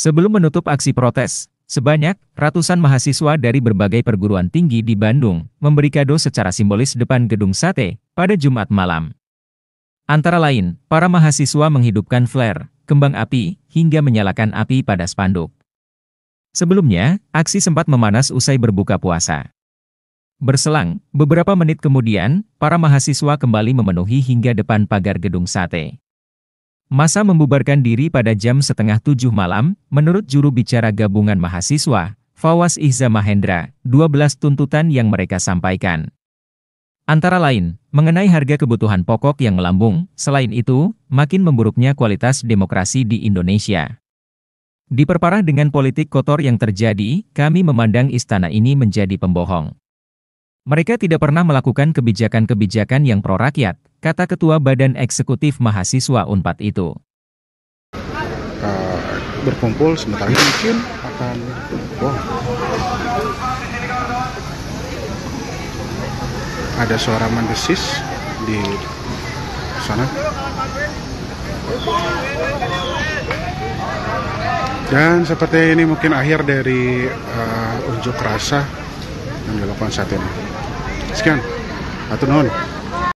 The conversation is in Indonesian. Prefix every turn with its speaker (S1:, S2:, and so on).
S1: Sebelum menutup aksi protes, sebanyak ratusan mahasiswa dari berbagai perguruan tinggi di Bandung memberi kado secara simbolis depan gedung sate pada Jumat malam. Antara lain, para mahasiswa menghidupkan flare, kembang api, hingga menyalakan api pada spanduk. Sebelumnya, aksi sempat memanas usai berbuka puasa. Berselang, beberapa menit kemudian, para mahasiswa kembali memenuhi hingga depan pagar gedung sate. Masa membubarkan diri pada jam setengah tujuh malam, menurut juru bicara gabungan mahasiswa, Fawas Ihza Mahendra, 12 tuntutan yang mereka sampaikan. Antara lain, mengenai harga kebutuhan pokok yang melambung, selain itu, makin memburuknya kualitas demokrasi di Indonesia. Diperparah dengan politik kotor yang terjadi, kami memandang istana ini menjadi pembohong. Mereka tidak pernah melakukan kebijakan-kebijakan yang pro-rakyat, kata Ketua Badan Eksekutif Mahasiswa UNPAD itu.
S2: Uh, berkumpul sebentar ini mungkin akan wah, ada suara mendesis di sana
S3: dan seperti ini mungkin akhir dari uh, unjuk rasa yang dilakukan saat ini sekian atau non